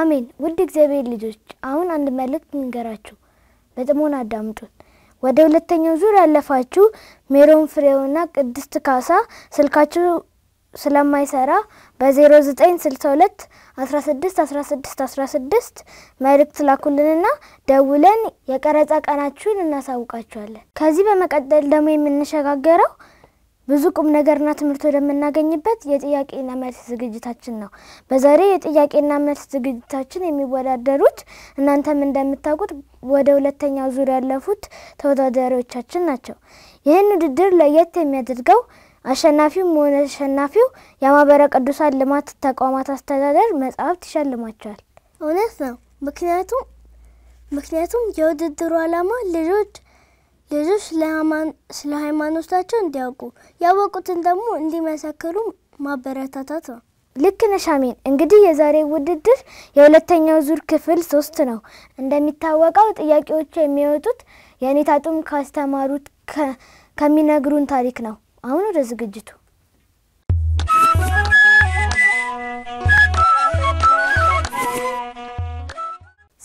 አሜን። ውድ እግዚአብሔር ልጆች አሁን አንድ መልእክት እንገራችሁ፣ በጥሞና አዳምጡት። ወደ ሁለተኛው ዙር ያለፋችሁ ሜሮን ፍሬውና ቅድስት ካሳ ስልካችሁ ስለማይሰራ በ0962 መልእክት ላኩልንና ደውለን የቀረጻ ቀናችሁን እናሳውቃችኋለን። ከዚህ በመቀጠል ደግሞ የምንሸጋገረው ብዙ ቁም ነገርና ትምህርት ወደምናገኝበት የጥያቄና መልስ ዝግጅታችን ነው። በዛሬ የጥያቄና መልስ ዝግጅታችን የሚወዳደሩት እናንተም እንደምታውቁት ወደ ሁለተኛው ዙር ያለፉት ተወዳዳሪዎቻችን ናቸው። ይህን ውድድር ለየት የሚያደርገው አሸናፊውም ሆነ ተሸናፊው የማህበረ ቅዱሳን ልማት ተቋማት አስተዳደር መጽሐፍት ይሸልማቸዋል። እውነት ነው። ምክንያቱም ምክንያቱም የውድድሩ ዓላማ ልጆች ብዙ ስለ ሃይማኖታቸው እንዲያውቁ ያወቁትን ደግሞ እንዲመሰክሩ ማበረታታት ነው። ልክ ነሽ አሜን። እንግዲህ የዛሬ ውድድር የሁለተኛው ዙር ክፍል ሶስት ነው። እንደሚታወቀው ጥያቄዎቹ የሚወጡት የኔታ ጡም ካስተማሩት ከሚነግሩን ታሪክ ነው። አሁን ወደ ዝግጅቱ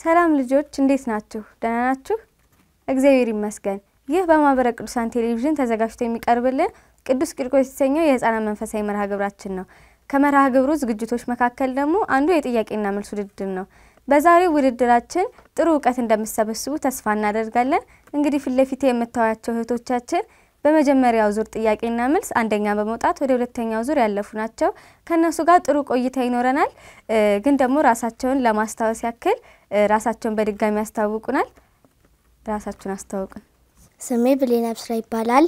ሰላም ልጆች፣ እንዴት ናችሁ? ደህና ናችሁ? እግዚአብሔር ይመስገን። ይህ በማህበረ ቅዱሳን ቴሌቪዥን ተዘጋጅቶ የሚቀርብልን ቅዱስ ቂርቆስ የተሰኘው የህፃናት መንፈሳዊ መርሃ ግብራችን ነው። ከመርሃ ግብሩ ዝግጅቶች መካከል ደግሞ አንዱ የጥያቄና መልስ ውድድር ነው። በዛሬው ውድድራችን ጥሩ እውቀት እንደምሰበስቡ ተስፋ እናደርጋለን። እንግዲህ ፊት ለፊት የምታዩቸው እህቶቻችን በመጀመሪያው ዙር ጥያቄና መልስ አንደኛ በመውጣት ወደ ሁለተኛው ዙር ያለፉ ናቸው። ከእነሱ ጋር ጥሩ ቆይታ ይኖረናል። ግን ደግሞ ራሳቸውን ለማስታወስ ያክል ራሳቸውን በድጋሚ ያስታውቁናል። ራሳችሁን አስታውቁን። ስሜ ብሌን አብስራ ይባላል።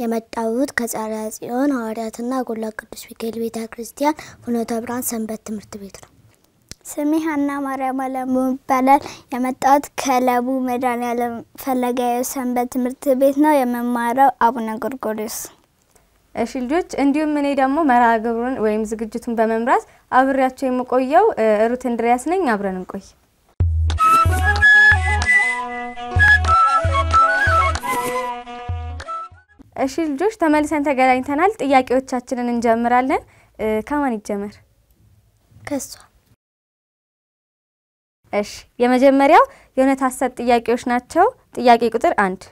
የመጣሁት ከጸረ ጽዮን ሐዋርያትና ጎላ ቅዱስ ሚካኤል ቤተ ክርስቲያን ፍኖተ ብርሃን ሰንበት ትምህርት ቤት ነው። ስሜ ሀና ማርያም አለሙ ይባላል። የመጣሁት ከለቡ መድኃኔዓለም ፈለገ ሰንበት ትምህርት ቤት ነው። የመማረው አቡነ ጎርጎርዮስ። እሺ ልጆች፣ እንዲሁም እኔ ደግሞ መርሃ ግብሩን ወይም ዝግጅቱን በመምራት አብሬያቸው የምቆየው ሩት እንድሪያስ ነኝ። አብረን እንቆይ። እሺ ልጆች ተመልሰን ተገናኝተናል። ጥያቄዎቻችንን እንጀምራለን። ከማን ይጀመር? ከሷ። እሺ የመጀመሪያው የእውነት ሀሳብ ጥያቄዎች ናቸው። ጥያቄ ቁጥር አንድ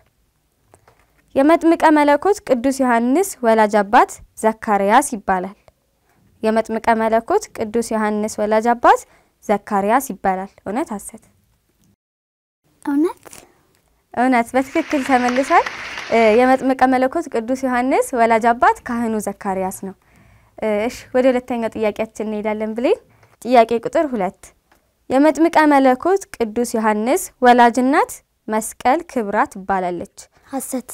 የመጥምቀ መለኮት ቅዱስ ዮሐንስ ወላጅ አባት ዘካርያስ ይባላል። የመጥምቀ መለኮት ቅዱስ ዮሐንስ ወላጅ አባት ዘካርያስ ይባላል። እውነት ሀሰት? እውነት። እውነት። በትክክል ተመልሷል። የመጥምቀ መለኮት ቅዱስ ዮሐንስ ወላጅ አባት ካህኑ ዘካርያስ ነው። እሺ ወደ ሁለተኛው ጥያቄያችን እንሄዳለን ብሌን። ጥያቄ ቁጥር ሁለት የመጥምቀ መለኮት ቅዱስ ዮሐንስ ወላጅ እናት መስቀል ክብራ ትባላለች። ሐሰት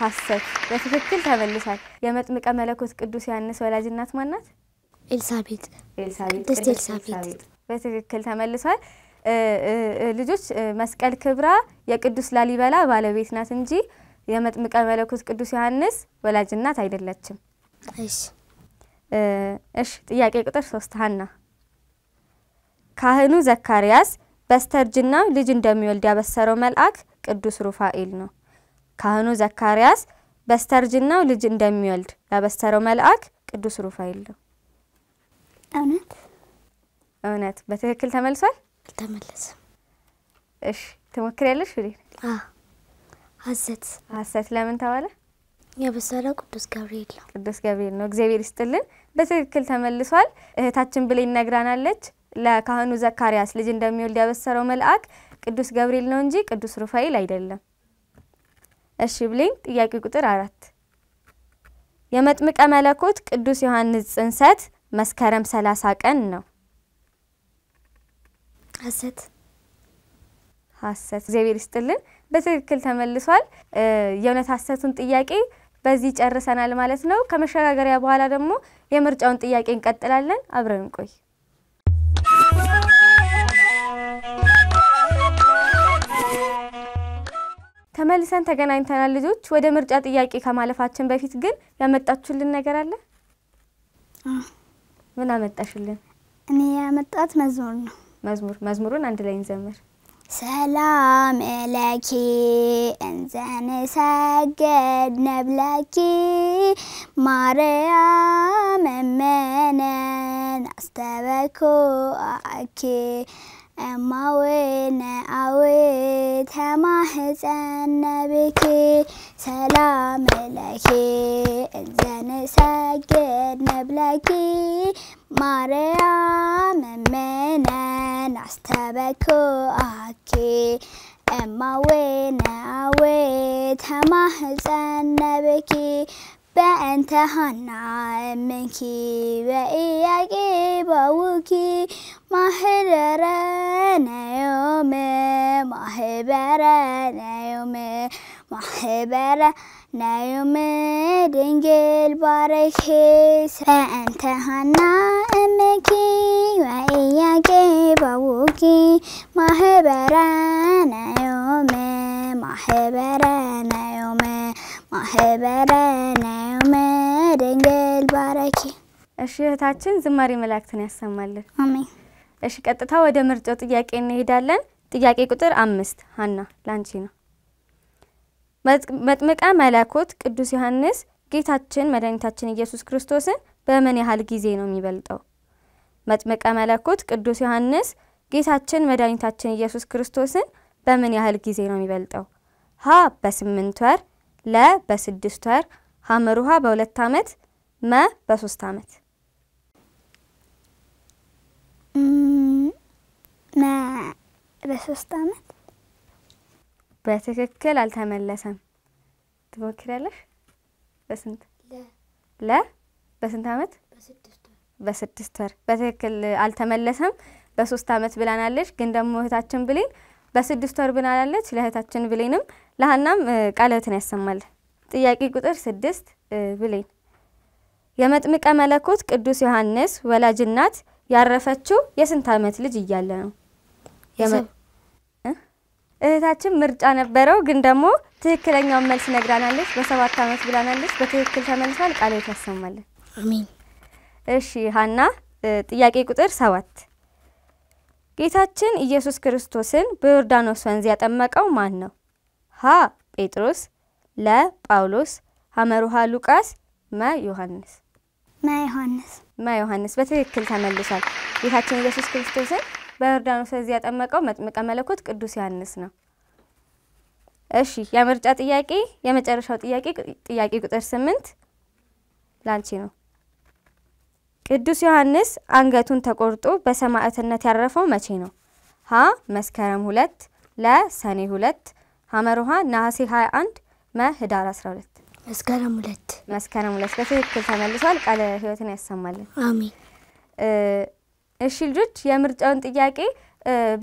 ሐሰት። በትክክል ተመልሷል። የመጥምቀ መለኮት ቅዱስ ዮሐንስ ወላጅ እናት ማን ኤልሳቤጥ ቅድስት ኤልሳቤጥ። በትክክል ተመልሷል። ልጆች መስቀል ክብራ የቅዱስ ላሊበላ ባለቤት ናት እንጂ የመጥምቀ መለኮት ቅዱስ ዮሐንስ ወላጅ እናት አይደለችም። እሺ ጥያቄ ቁጥር ሶስት ሀና ካህኑ ዘካርያስ በስተርጅናው ልጅ እንደሚወልድ ያበሰረው መልአክ ቅዱስ ሩፋኤል ነው። ካህኑ ዘካርያስ በስተርጅናው ልጅ እንደሚወልድ ያበሰረው መልአክ ቅዱስ ሩፋኤል ነው። እውነት እውነት። በትክክል ተመልሷል። አልተመለሰም። እሺ ትሞክሪያለሽ? ሀሰት ሀሰት ለምን ተባለ? የበሰለው ቅዱስ ገብርኤል ነው። ቅዱስ ገብርኤል ነው። እግዚአብሔር ይስጥልን። በትክክል ተመልሷል። እህታችን ብሌን ነግራናለች። ለካህኑ ዘካርያስ ልጅ እንደሚወልድ ያበሰረው መልአክ ቅዱስ ገብርኤል ነው እንጂ ቅዱስ ሩፋኤል አይደለም። እሺ ብሌን፣ ጥያቄ ቁጥር አራት የመጥምቀ መለኮት ቅዱስ ዮሐንስ ጽንሰት መስከረም ሰላሳ ቀን ነው። ሀሰት ሀሰት እግዚአብሔር ይስጥልን። በትክክል ተመልሷል። የእውነት ሀሰቱን ጥያቄ በዚህ ጨርሰናል ማለት ነው። ከመሸጋገሪያ በኋላ ደግሞ የምርጫውን ጥያቄ እንቀጥላለን። አብረን እንቆይ። ተመልሰን ተገናኝተናል ልጆች። ወደ ምርጫ ጥያቄ ከማለፋችን በፊት ግን ያመጣችሁልን ነገር አለ? ምን አመጣሽልን? እኔ ያመጣት መዝሙር ነው። መዝሙር መዝሙሩን አንድ ላይ እንዘምር። ሰላም እለኪ እንዘንሰግድ ንብለኪ ማርያም እመነን አስተበኩ አኪ أما وين أويت ما حزن بكي سلام لكي إنزين سجد نبلكي مريم من ناس تبكوكي أما وين أويت ما حزن بكي فانتهن عنك وإياك بوك محرران يوم محبران يوم محبران يوم دنجل باركيس فانتهن عنك وإياك بوك محبران يوم محبران يوم ማህበረነ መድንግል ባረኪ። እሺ እህታችን ዝማሬ መላእክትን ያሰማልን። አሜን። እሺ ቀጥታ ወደ ምርጫው ጥያቄ እንሄዳለን። ጥያቄ ቁጥር አምስት ሀና ላንቺ ነው። መጥምቀ መለኮት ቅዱስ ዮሐንስ ጌታችን መድኃኒታችን ኢየሱስ ክርስቶስን በምን ያህል ጊዜ ነው የሚበልጠው? መጥምቀ መለኮት ቅዱስ ዮሐንስ ጌታችን መድኃኒታችን ኢየሱስ ክርስቶስን በምን ያህል ጊዜ ነው የሚበልጠው? ሀ በስምንት ወር፣ ለ በስድስት ወር ውሃ በሁለት ዓመት መ በሶስት ዓመት መ በሶስት ዓመት በትክክል አልተመለሰም። ትሞክሪያለሽ? በስንት ለ በስንት ዓመት በስድስት ወር በትክክል አልተመለሰም። በሶስት ዓመት ብላናለች። ግን ደግሞ እህታችን ብሌን በስድስት ወር ብላናለች። ለእህታችን ብሌንም ለሀናም ቃለትን ያሰማል። ጥያቄ ቁጥር ስድስት ብሌን የመጥምቀ መለኮት ቅዱስ ዮሐንስ ወላጅ እናት ያረፈችው የስንት ዓመት ልጅ እያለ ነው? እህታችን ምርጫ ነበረው፣ ግን ደግሞ ትክክለኛውን መልስ ነግራናለች። በሰባት ዓመት ብላናለች። በትክክል ተመልሷል። ቃሎት ያሰማለን። አሜን። እሺ ሀና፣ ጥያቄ ቁጥር ሰባት ጌታችን ኢየሱስ ክርስቶስን በዮርዳኖስ ወንዝ ያጠመቀው ማን ነው? ሀ ጴጥሮስ፣ ለ ጳውሎስ፣ ሐመሩሃ ሉቃስ፣ መ ዮሐንስ። መ ዮሐንስ መ ዮሐንስ በትክክል ተመልሷል። ጌታችን ኢየሱስ ክርስቶስን በዮርዳኖስ ወንዝ ያጠመቀው መጥምቀ መለኮት ቅዱስ ዮሐንስ ነው። እሺ የምርጫ ጥያቄ የመጨረሻው ጥያቄ ጥያቄ ቁጥር ስምንት ላንቺ ነው። ቅዱስ ዮሐንስ አንገቱን ተቆርጦ በሰማዕትነት ያረፈው መቼ ነው? ሀ መስከረም ሁለት ለ ሰኔ ሁለት ሀመርሃ ነሐሴ 21 መህዳር 12 መስከረም ሁለት መስከረም ሁለት በትክክል ተመልሷል። ቃለ ህይወትን ያሰማልን። አሜን። እሺ ልጆች የምርጫውን ጥያቄ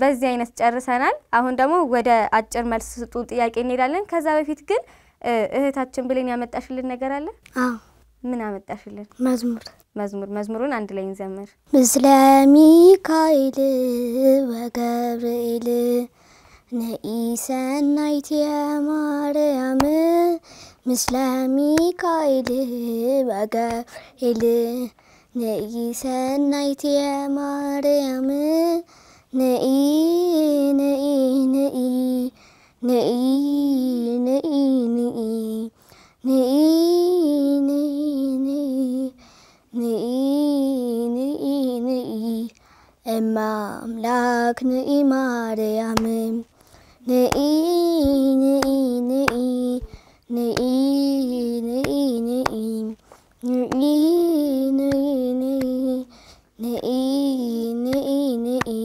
በዚህ አይነት ጨርሰናል። አሁን ደግሞ ወደ አጭር መልስ ስጡ ጥያቄ እንሄዳለን። ከዛ በፊት ግን እህታችን ብለን ያመጣሽልን ነገር አለ? ምን አመጣሽልን? መዝሙር መዝሙር መዝሙሩን አንድ ላይ እንዘምር። ምስለ ሚካኤል ወገብርኤል ነኢሰን ናይትየማርያም ምስለ ሚካኤል ወገብርኤል ነኢሰን ናይትየማርያም ነኢ ነኢ ነኢ ነኢ ነኢ ነኢ ነኢ እማ አምላክ ንኢ ማርያም ne i ne i ne i ne i ne i ne i ne i ne i ne i ne i ne i ne i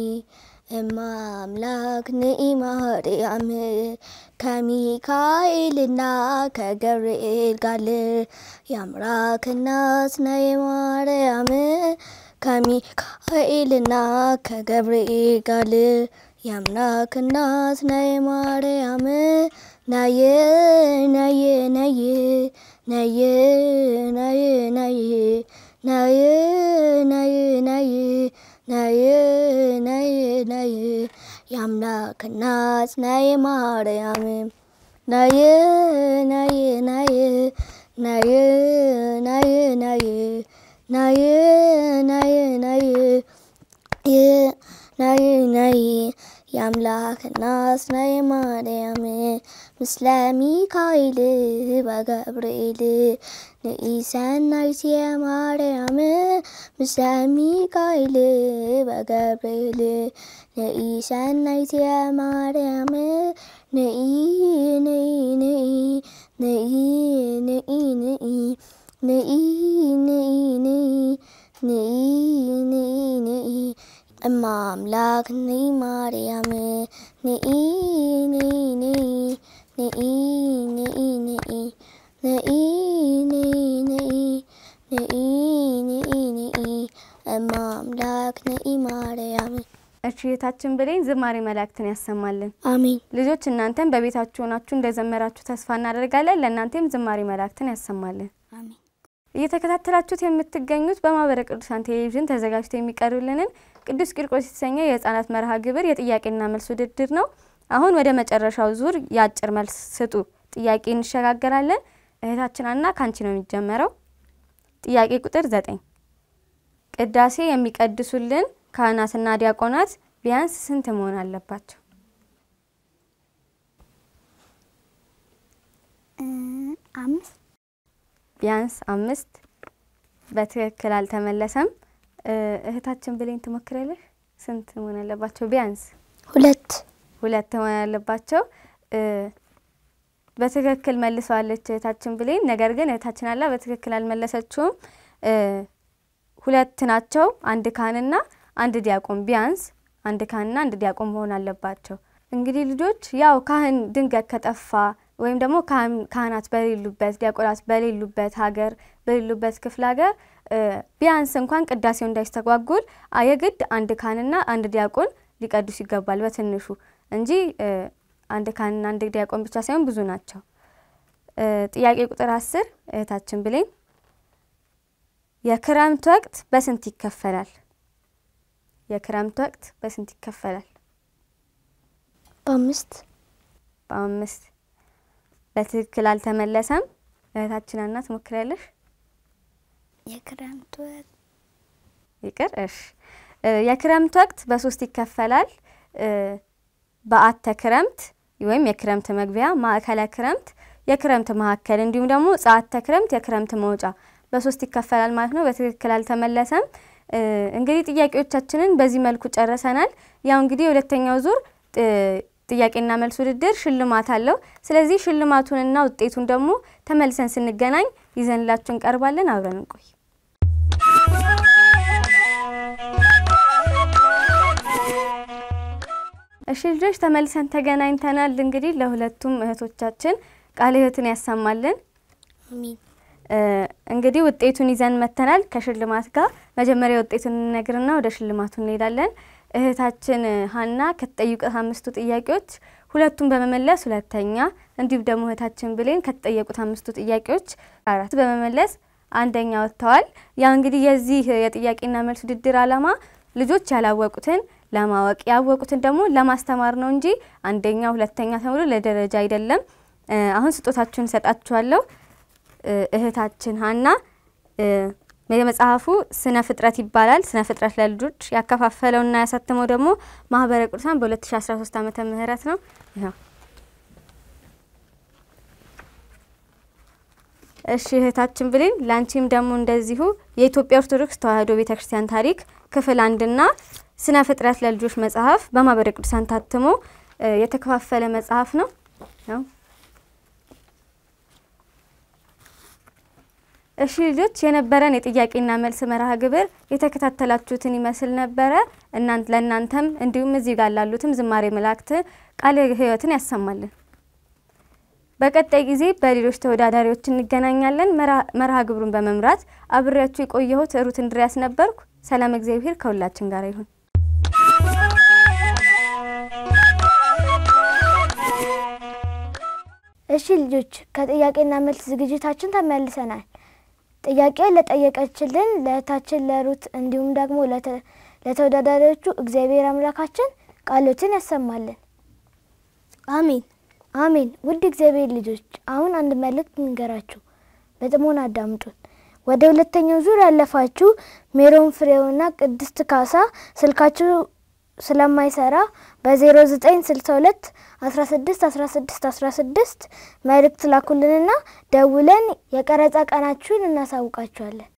እማ አምላክ ንኢ ማርያም ከሚካኤልና ከገብርኤል ጋር የአምላክና ስናይ ማርያም ከሚካኤልና ከገብርኤል ጋር የአምላክ እናት ነይ ማርያም ነይ ነይ ነይ ነይ ነይ ነይ ነይ ነይ ነይ ነይ ነይ ነይ የአምላክ እናት ነይ ማርያም ነይ ነይ ነይ ነይ ነይ ነይ ነይ ነይ ነይ ነይ ነይ የአምላክ ናስ ናይ ማርያም ምስለ ሚካኤል ወገብርኤል ንኢሰናይቲ ማርያም ምስለ ሚካኤል ወገብርኤል ንኢሰናይቲ ማርያም ንኢ ንኢ ንኢ ንኢ ንኢ ንኢ ንኢ ንኢ ንኢ ንኢ ንኢ ንኢ እማ አምላክ ንኢ ማርያም ንኢ ንኢ ንኢ ንኢ ንኢ ንኢ ንኢ ንኢ ንኢ ንኢ ንኢ እማ አምላክ ንኢ ማርያም። እችታችን ብሌን ዝማሬ መላእክትን ያሰማልን። አሜን። ልጆች እናንተም በቤታችሁ ሆናችሁ እንደዘመራችሁ ተስፋ እናደርጋለን። ለእናንተም ዝማሬ መላእክትን ያሰማልን። አሜን። እየተከታተላችሁት የምትገኙት በማህበረ ቅዱሳን ቴሌቪዥን ተዘጋጅቶ የሚቀርብልንን ቅዱስ ቂርቆስ የተሰኘ የህፃናት መርሃ ግብር የጥያቄና መልስ ውድድር ነው። አሁን ወደ መጨረሻው ዙር የአጭር መልስ ስጡ ጥያቄ እንሸጋገራለን። እህታችን አና ካንቺ ነው የሚጀመረው። ጥያቄ ቁጥር ዘጠኝ ቅዳሴ የሚቀድሱልን ካህናትና ዲያቆናት ቢያንስ ስንት መሆን አለባቸው? አምስት ቢያንስ አምስት በትክክል አልተመለሰም። እህታችን ብሌን ትሞክራለሽ? ስንት መሆን አለባቸው? ቢያንስ ሁለት ሁለት መሆን አለባቸው። በትክክል መልሰዋለች እህታችን ብሌን። ነገር ግን እህታችን አላ በትክክል አልመለሰችውም። ሁለት ናቸው። አንድ ካህንና አንድ ዲያቆን ቢያንስ አንድ ካህንና አንድ ዲያቆን መሆን አለባቸው። እንግዲህ ልጆች ያው ካህን ድንገት ከጠፋ ወይም ደግሞ ካህናት በሌሉበት ዲያቆናት በሌሉበት ሀገር በሌሉበት ክፍለ ሀገር ቢያንስ እንኳን ቅዳሴው እንዳይስተጓጉል የግድ አንድ ካህንና አንድ ዲያቆን ሊቀድሱ ይገባል በትንሹ እንጂ አንድ ካህንና አንድ ዲያቆን ብቻ ሳይሆን ብዙ ናቸው። ጥያቄ ቁጥር አስር እህታችን ብሌን የክረምት ወቅት በስንት ይከፈላል? የክረምት ወቅት በስንት ይከፈላል? በአምስት በአምስት በትክክል አልተመለሰም። እህታችን አናት ትሞክሪያለሽ? የክረምት ወቅት ይቅር። እሺ፣ የክረምት ወቅት በሶስት ይከፈላል። በአተ ክረምት ወይም የክረምት መግቢያ፣ ማዕከለ ክረምት የክረምት መካከል፣ እንዲሁም ደግሞ ጸአተ ክረምት የክረምት መውጫ በሶስት ይከፈላል ማለት ነው። በትክክል አልተመለሰም። እንግዲህ ጥያቄዎቻችንን በዚህ መልኩ ጨርሰናል። ያው እንግዲህ የሁለተኛው ዙር ጥያቄና መልስ ውድድር ሽልማት አለው። ስለዚህ ሽልማቱንና ውጤቱን ደግሞ ተመልሰን ስንገናኝ ይዘንላችሁ እንቀርባለን። አብረን እንቆይ። እሺ ልጆች ተመልሰን ተገናኝተናል። እንግዲህ ለሁለቱም እህቶቻችን ቃለ ሕይወትን ያሰማልን። እንግዲህ ውጤቱን ይዘን መተናል ከሽልማት ጋር። መጀመሪያ ውጤቱን እንነግርና ወደ ሽልማቱ እንሄዳለን። እህታችን ሀና ከተጠየቁት አምስቱ ጥያቄዎች ሁለቱን በመመለስ ሁለተኛ፣ እንዲሁም ደግሞ እህታችን ብሌን ከተጠየቁት አምስቱ ጥያቄዎች አራት በመመለስ አንደኛ ወጥተዋል። ያው እንግዲህ የዚህ የጥያቄና መልስ ውድድር ዓላማ ልጆች ያላወቁትን ለማወቅ ያወቁትን ደግሞ ለማስተማር ነው እንጂ አንደኛ ሁለተኛ ተብሎ ለደረጃ አይደለም። አሁን ስጦታችሁን እሰጣችኋለሁ። እህታችን ሀና መጽሐፉ ስነ ፍጥረት ይባላል። ስነ ፍጥረት ለልጆች ያከፋፈለውና ያሳተመው ደግሞ ማህበረ ቅዱሳን በ2013 ዓመተ ምህረት ነው። ይኸው እሺ እህታችን ብሌን ላንቺም ደግሞ እንደዚሁ የኢትዮጵያ ኦርቶዶክስ ተዋህዶ ቤተ ክርስቲያን ታሪክ ክፍል አንድና ስነ ፍጥረት ለልጆች መጽሐፍ በማህበረ ቅዱሳን ታትሞ የተከፋፈለ መጽሐፍ ነው ነው እሺ ልጆች የነበረን የጥያቄና መልስ መርሃ ግብር የተከታተላችሁትን ይመስል ነበረ። እናንት ለእናንተም እንዲሁም እዚህ ጋር ላሉትም ዝማሬ መላእክት ቃለ ሕይወትን ያሰማልን። በቀጣይ ጊዜ በሌሎች ተወዳዳሪዎች እንገናኛለን። መርሃ ግብሩን በመምራት አብሬያችሁ የቆየሁት ሩት እንድሪያስ ነበርኩ። ሰላም እግዚአብሔር ከሁላችን ጋር ይሁን። እሺ ልጆች ከጥያቄና መልስ ዝግጅታችን ተመልሰናል። ጥያቄ ለጠየቀችልን ለእህታችን ለሩት እንዲሁም ደግሞ ለተወዳዳሪዎቹ እግዚአብሔር አምላካችን ቃሎትን ያሰማልን። አሜን አሜን። ውድ እግዚአብሔር ልጆች አሁን አንድ መልእክት እንገራችሁ፣ በጥሞና አዳምጡን። ወደ ሁለተኛው ዙር ያለፋችሁ ሜሮን ፍሬውና ቅድስት ካሳ ስልካችሁ ስለማይሰራ በ0962 16 16 መልእክት ላኩልንና ደውለን የቀረጻ ቀናችሁን እናሳውቃችኋለን።